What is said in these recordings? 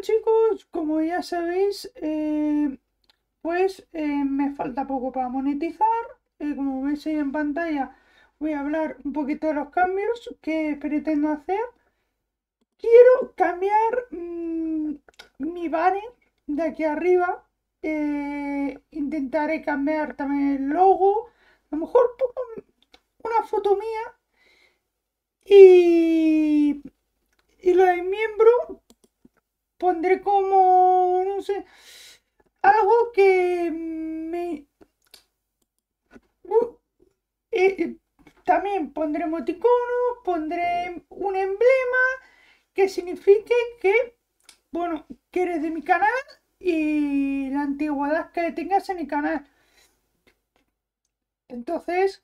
chicos, como ya sabéis, eh, pues eh, me falta poco para monetizar. Eh, como veis en pantalla, voy a hablar un poquito de los cambios que pretendo hacer. Quiero cambiar mm, mi banner de aquí arriba. intentaré cambiar también el logo. A lo mejor pongo una foto mía y, y lo de miembro pondré como, no sé, algo que me... Uh, eh, eh, también pondré emoticonos, pondré un emblema que signifique que, bueno, que eres de mi canal y la antigüedad que tengas en mi canal. Entonces,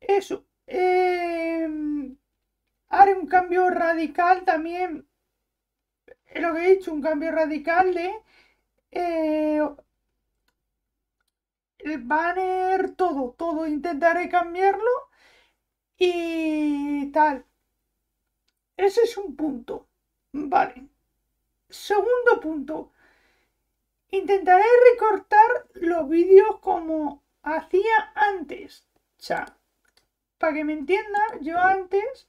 eso. Em, haré un cambio radical también es lo que he dicho, un cambio radical de eh, el banner, todo, todo, intentaré cambiarlo y tal. Ese es un punto. Vale. Segundo punto. Intentaré recortar los vídeos como hacía antes. O para que me entienda, yo antes,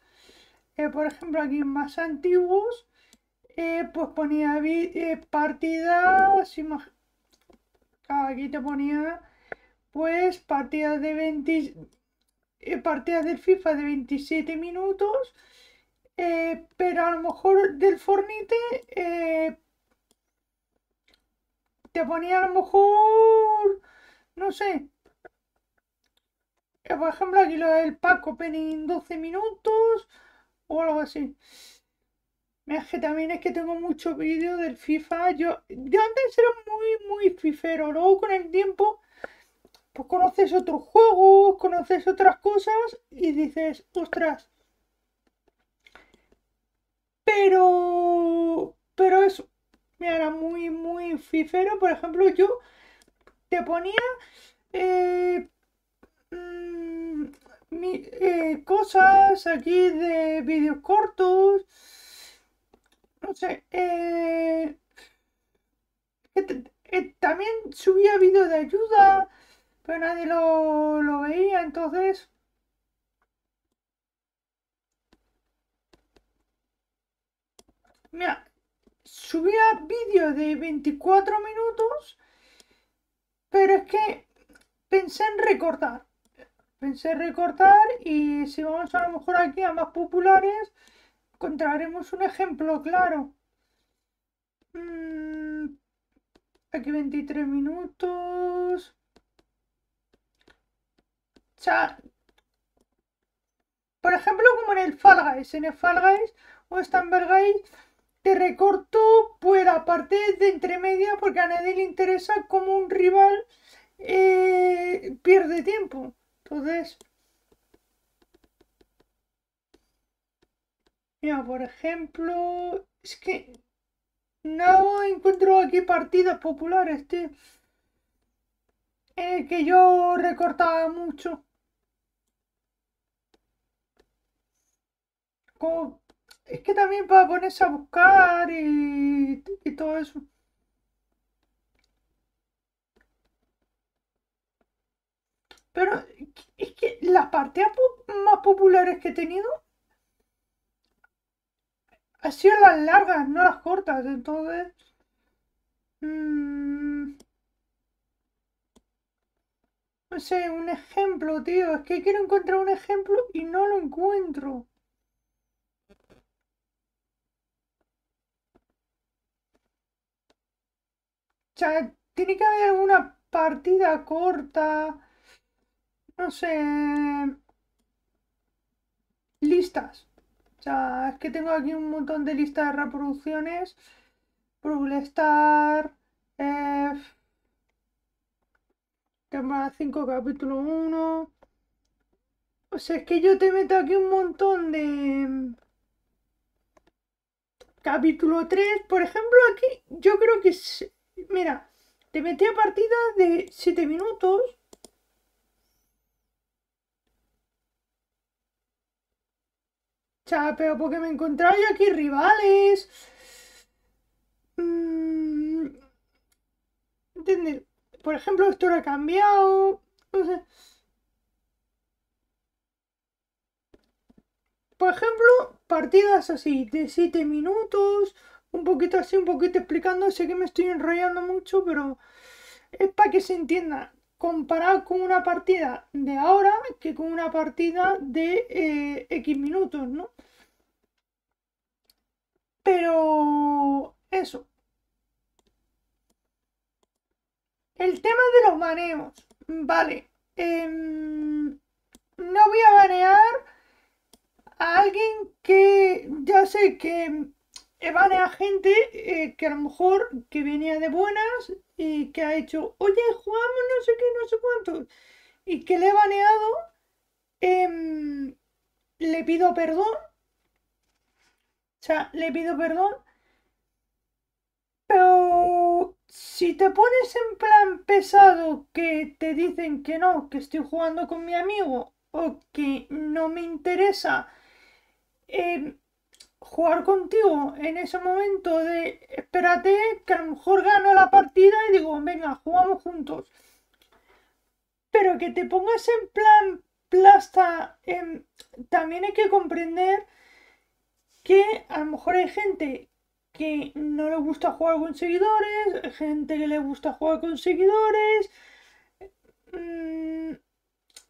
eh, por ejemplo, aquí más antiguos, pues ponía eh, partidas, aquí te ponía pues partidas de 20, eh, partidas del FIFA de 27 minutos, eh, pero a lo mejor del Fornite eh, te ponía a lo mejor, no sé, por ejemplo aquí lo del Paco penín 12 minutos o algo así. Es que también es que tengo mucho vídeo del FIFA. Yo, antes era muy, muy fifero. Luego con el tiempo, pues conoces otros juegos, conoces otras cosas y dices, ostras. Pero, pero eso, me era muy, muy fifero. Por ejemplo, yo te ponía eh, mm, eh, cosas aquí de vídeos cortos no sé. Eh, eh, eh, también subía vídeo de ayuda, pero nadie lo, lo veía, entonces... Mira, subía vídeo de 24 minutos, pero es que pensé en recortar. Pensé en recortar y si vamos a lo mejor aquí a más populares, encontraremos un ejemplo claro. Mm, aquí 23 minutos. Por ejemplo, como en el Fall Guys. En el Fall Guys o Stamberg Guys te recorto pues la parte de entremedia porque a nadie le interesa como un rival eh, pierde tiempo. Entonces, Mira, por ejemplo, es que no encuentro aquí partidas populares, tío. que yo recortaba mucho. Es que también para ponerse a buscar y, y todo eso. Pero es que las partidas más populares que he tenido Hacía las largas, no las cortas, entonces... Mm, no sé, un ejemplo, tío. Es que quiero encontrar un ejemplo y no lo encuentro. O sea, tiene que haber una partida corta. No sé. Listas. O sea, es que tengo aquí un montón de listas de reproducciones. Brawl F. F, 5, capítulo 1. O sea, es que yo te meto aquí un montón de... Mm, capítulo 3, por ejemplo, aquí yo creo que... Mira, te metí a partida de 7 minutos pero porque me encontraba yo aquí rivales. Mm, entender Por ejemplo, esto lo ha cambiado. Por ejemplo, partidas así, de 7 minutos, un poquito así, un poquito explicando. Sé que me estoy enrollando mucho, pero es para que se entienda comparar con una partida de ahora que con una partida de eh, X minutos, ¿no? Pero eso. El tema de los maneos. Vale. Em, no voy a banear a alguien que ya sé que evade a gente eh, que a lo mejor que venía de buenas y que ha hecho, oye, jugamos no sé qué, no sé cuánto, y que le he baneado, em, le pido perdón. O sea, le pido perdón. Pero si te pones en plan pesado que te dicen que no, que estoy jugando con mi amigo o que no me interesa, eh, jugar contigo en ese momento de espérate que a lo mejor gano la partida y digo, venga, jugamos juntos. Pero que te pongas en plan plasta, em, también hay que comprender que a lo mejor hay gente que no le gusta jugar con seguidores, gente que le gusta jugar con seguidores,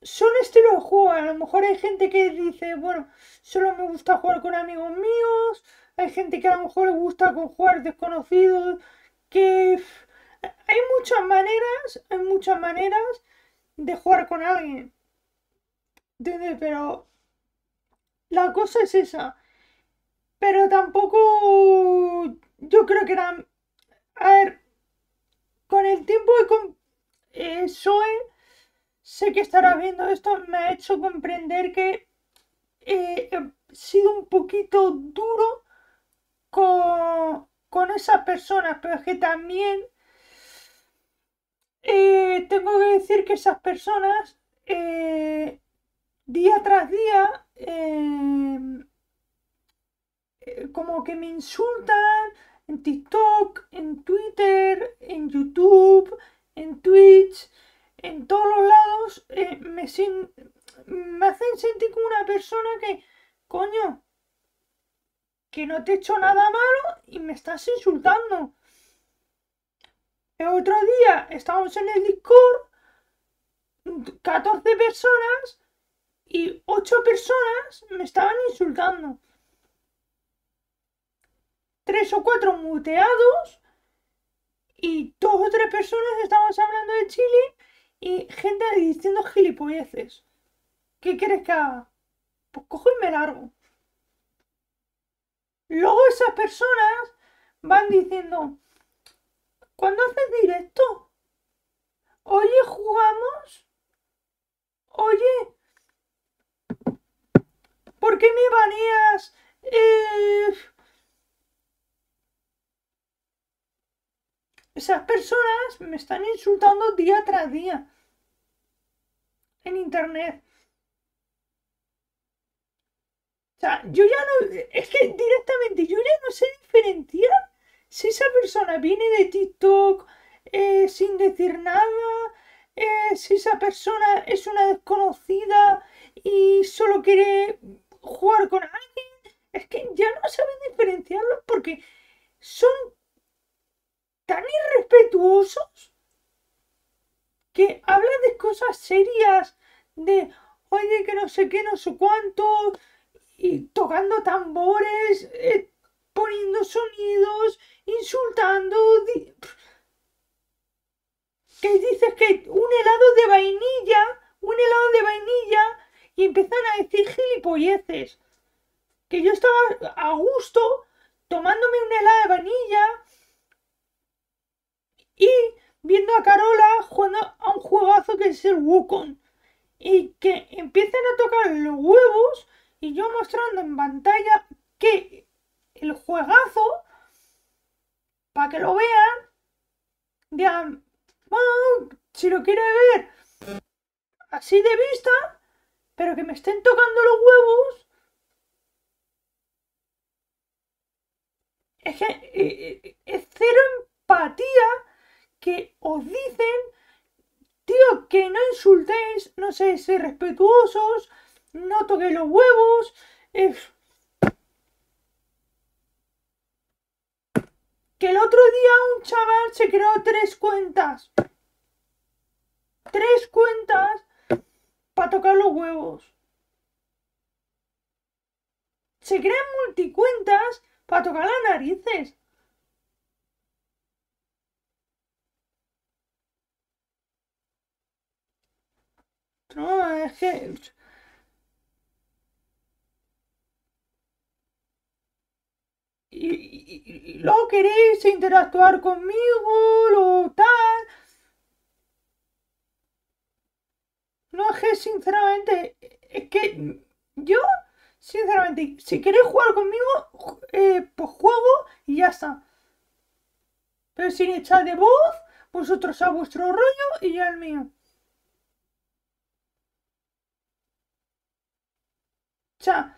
son estilo de juego. A lo mejor hay gente que dice, bueno, solo me gusta jugar con amigos míos. Hay gente que a lo mejor le gusta con jugar desconocidos. Que hay muchas maneras, hay muchas maneras de jugar con alguien. ¿Entiendes? Pero la cosa es esa. Pero tampoco yo creo que era... A ver, con el tiempo y con eh, sé que estarás viendo esto, me ha hecho comprender que eh, he sido un poquito duro con, esas personas, pero es que también eh, tengo que decir que esas personas eh, día tras día em, como que me insultan en TikTok, en Twitter, en YouTube, en Twitch en todos los lados eh, me, me hacen sentir como una persona que, coño, que no te he hecho nada malo y me estás insultando. El otro día estábamos en el Discord, 14 personas y 8 personas me estaban insultando. 3 o 4 muteados y 2 o 3 personas estábamos hablando de Chile y gente diciendo gilipolleces. ¿Qué quieres que haga? Pues cojo y me largo. Luego esas personas van diciendo, ¿cuándo haces directo? Oye, jugamos. Oye, ¿por qué me vanías Eh, Esas personas me están insultando día tras día. En internet. O sea, yo ya no. Es que directamente yo ya no sé diferenciar si esa persona viene de TikTok eh, sin decir nada. Eh, si esa persona es una desconocida y solo quiere jugar con alguien. Es que ya no saben diferenciarlos porque son tan irrespetuosos que hablan de cosas serias, de oye que no sé qué, no sé cuánto, y tocando tambores, eh, poniendo sonidos, insultando. que dices que un helado de vainilla, un helado de vainilla, y empiezan a decir gilipolleces. Que yo estaba a gusto tomándome un helado de vainilla y viendo a Carola jugando a un juegazo que es el Wukong. Y que empiezan a tocar los huevos y yo mostrando en pantalla que el juegazo, para que lo vean, digan, si lo quiere ver así de vista, pero que me estén tocando los huevos. Es que eh, eh, que os dicen, tío, que no insultéis, no sé, ser respetuosos, no toquéis los huevos. que el otro día un chaval se creó tres cuentas. Tres cuentas para tocar los huevos. Se crean multicuentas para tocar las narices. No, es que... Y, luego queréis interactuar conmigo, lo tal. No, es que sinceramente, es que yo, sinceramente, si queréis jugar conmigo, eh, pues juego y ya está. Pero sin echar de voz, vosotros a vuestro rollo y ya al mío. O sea,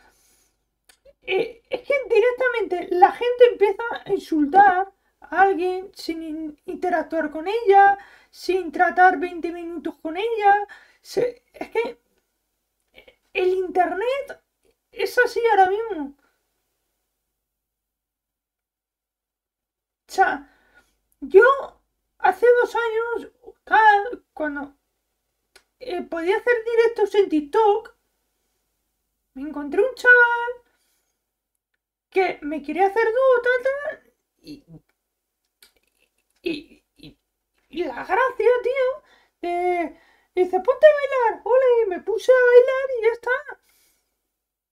eh, es que directamente la gente empieza a insultar a alguien sin interactuar con ella, sin tratar 20 minutos con ella. es que el Internet es así ahora mismo. O sea, yo hace dos años, cuando eh, podía hacer directos en TikTok, me encontré un chaval que me quería hacer dúo, tal, tal y, y, y, la gracia, tío, dice, ponte a bailar, ole, y me puse a bailar y ya está.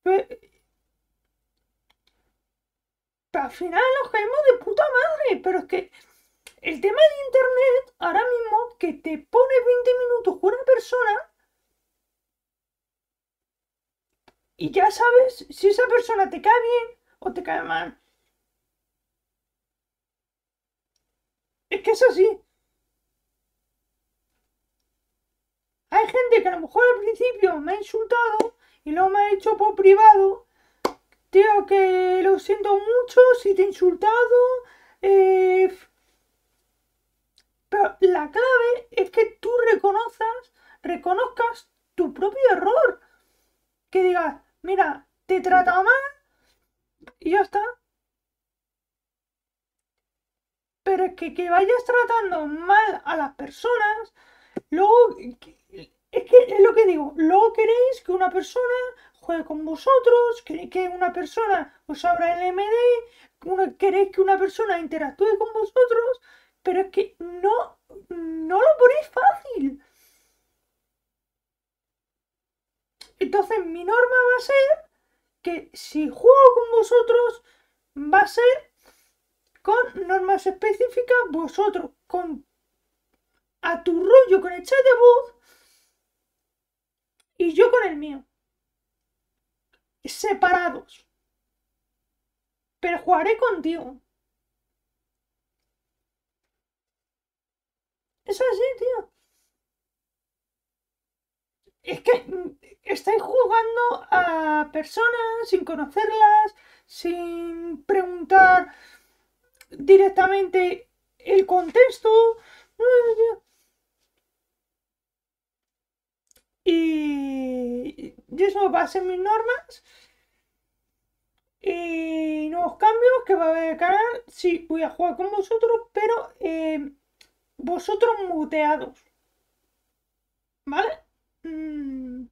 Pero, al final nos caemos de puta madre, pero es que el tema de internet ahora mismo que te pones 20 minutos con una persona y ya sabes si esa persona te cae bien o te cae mal. Es que es así. Hay gente que a lo mejor al principio me ha insultado y luego me ha hecho por privado. Tío, que lo siento mucho si te he insultado. Eh, pero la clave es que tú reconozcas, reconozcas tu propio error. Que digas, mira, te he tratado mal y ya está. Pero es que, que vayas tratando mal a las personas, luego, es que es lo que digo, luego queréis que una persona juegue con vosotros, queréis que una persona os abra el MD, queréis que una persona interactúe con vosotros, pero es que no, no lo ponéis fácil. Entonces mi norma va a ser que si juego con vosotros va a ser con normas específicas, vosotros con a tu rollo con el chat de voz y yo con el mío. Separados. Pero jugaré contigo. Es así, tío es que mm, estáis jugando a personas sin conocerlas, sin preguntar directamente el contexto. Y eso va a ser mis normas y nuevos cambios que va a haber el canal. Sí, voy a jugar con vosotros, pero eh, vosotros muteados. ¿Vale? Mm.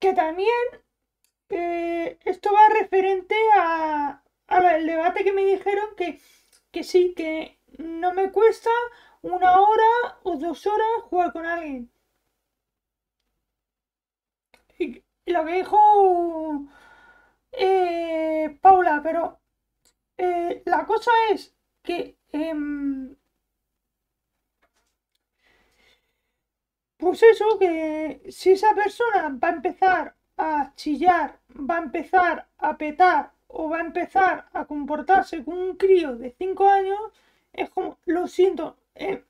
que también eh, esto va referente a, al debate que me dijeron que, que sí, que no me cuesta una hora o dos horas jugar con alguien. Y lo que dijo eh, Paula, pero eh, la cosa es que em, Pues eso, que si esa persona va a empezar a chillar, va a empezar a petar o va a empezar a comportarse como un crío de 5 años, es como, lo siento, eh,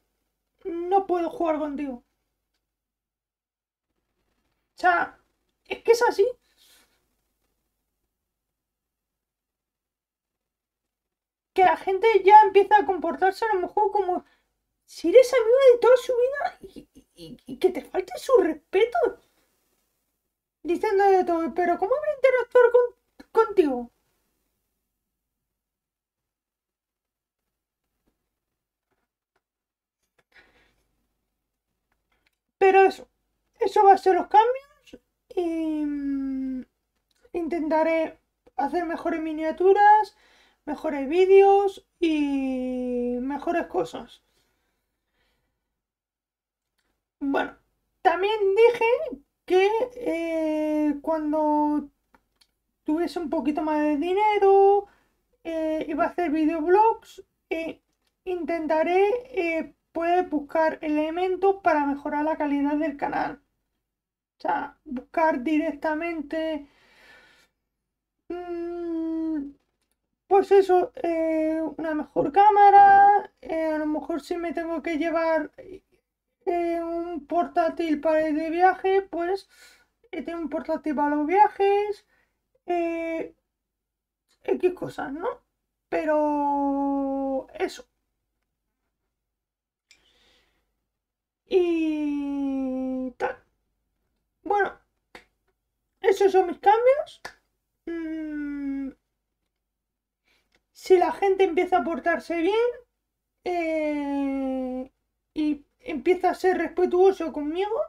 no puedo jugar contigo. O sea, es que es así. Que la gente ya empieza a comportarse a lo mejor como si eres amigo de toda su vida y y, que te falte su respeto diciendo de todo, pero ¿cómo voy a interactuar contigo? Pero eso, eso va a ser los cambios mm, intentaré hacer mejores miniaturas, mejores vídeos y mejores cosas. Bueno, también dije que eh, cuando tuviese un poquito más de dinero, eh, iba a hacer videoblogs e intentaré eh, poder buscar elementos para mejorar la calidad del canal. O sea, buscar directamente... Mm, pues eso, una mejor cámara, a lo mejor si me tengo que llevar eh, un portátil para ir de viaje, pues eh, tengo un portátil para los viajes, eh, X cosas, ¿no? Pero eso. Y tal. Bueno, esos son mis cambios. Mm. Si la gente empieza a portarse bien, eh, empieza a ser respetuoso conmigo,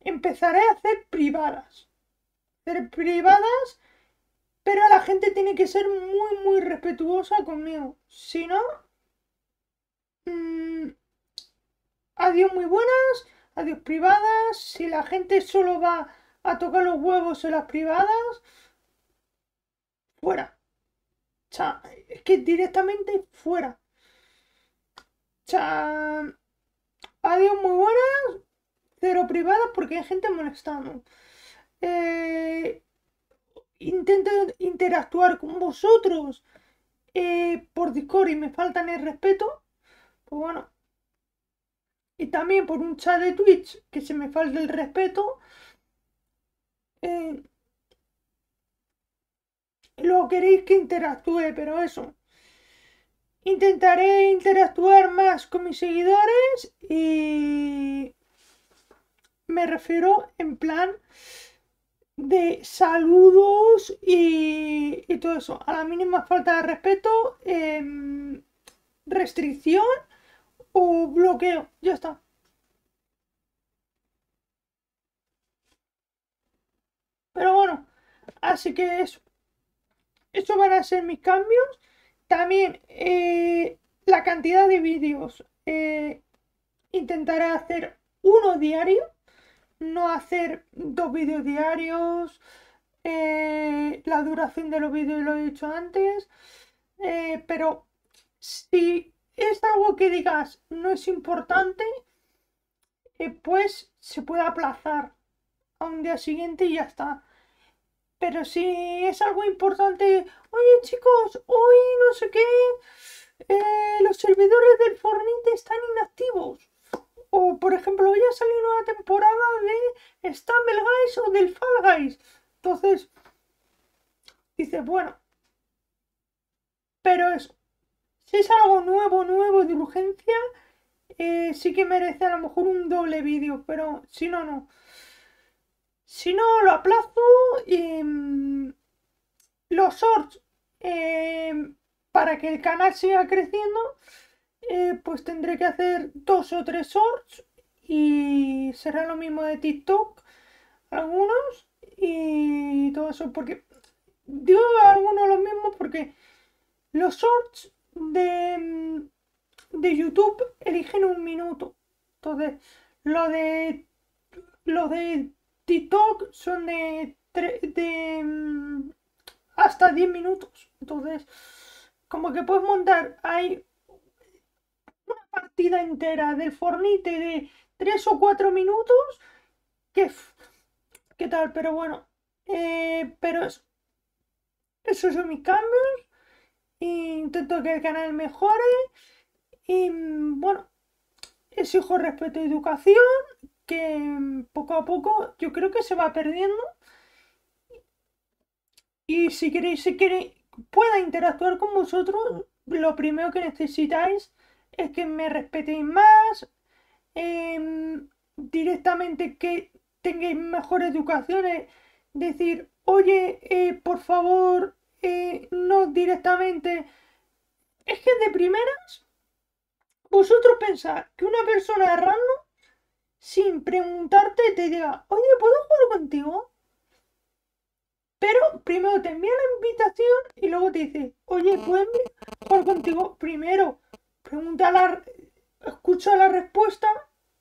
empezaré a hacer privadas. Hacer privadas, pero la gente tiene que ser muy, muy respetuosa conmigo. Si no, mm, adiós muy buenas, adiós privadas. Si la gente solo va a tocar los huevos en las privadas, fuera. es que directamente fuera. Adiós, muy buenas. Cero privadas porque hay gente molestando. Eh, intento interactuar con vosotros eh, por Discord y me faltan el respeto. Pues bueno. Y también por un chat de Twitch que se me falta el respeto. Eh, lo queréis que interactúe, pero eso. Intentaré interactuar más con mis seguidores y me refiero en plan de saludos y, todo eso. A la mínima falta de respeto, em, restricción o bloqueo. Ya está. Pero bueno, así que eso. Estos van a ser mis cambios. También eh, la cantidad de vídeos. Eh, intentaré hacer uno diario, no hacer dos vídeos diarios. Eh, la duración de los vídeos lo he dicho antes. pero si es algo que digas no es importante, pues se puede aplazar a un día siguiente y ya está. Pero si es algo importante, oye chicos, hoy no sé qué, eh, los servidores del Fortnite están inactivos. O por ejemplo, hoy ha salido una temporada de Stumble Guys o del Fall Guys. Entonces, dices, bueno, pero es, si es algo nuevo, nuevo de urgencia, eh, sí que merece a lo mejor un doble vídeo, pero si no, no. Si no, lo aplazo y mm, los shorts, em, para que el canal siga creciendo, eh, pues tendré que hacer dos o tres shorts y será lo mismo de TikTok, algunos y todo eso, porque digo algunos los mismo porque los shorts de, mm, de YouTube eligen un minuto. Entonces, lo de, lo de TikTok son de, mm, hasta 10 minutos. Entonces, como que puedes montar ahí una partida entera del Fornite de 3 o 4 minutos. Que, ¿Qué tal? Pero bueno, eh, pero eso. son mis cambios. intento que el canal mejore. Y mm, bueno, exijo respeto y educación, Mm, poco a poco yo creo que se va perdiendo. Y si queréis, si pueda interactuar con vosotros, lo primero que necesitáis es que me respetéis más, em, directamente que tengáis mejor educación, decir, oye, eh, por favor, eh, no directamente. Es que de primeras, vosotros pensáis que una persona random sin preguntarte te diga, oye, ¿puedo jugar contigo? Pero primero te envía la invitación y luego te dice, oye, ¿puedo jugar contigo? Primero pregunta la, escucha la respuesta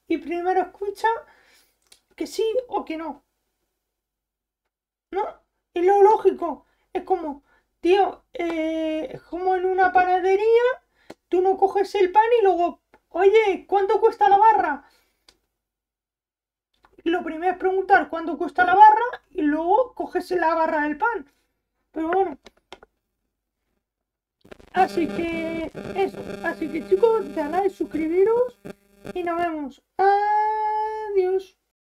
y primero escucha que sí o que no. ¿No? Y lo lógico es como, tío, eh, es como en una panadería, tú no coges el pan y luego, oye, ¿cuánto cuesta la barra? lo primero es preguntar cuánto cuesta la barra y luego coges la barra del pan. Pero bueno. Así que eso. Así que chicos, dadle, suscribiros y nos vemos. Adiós.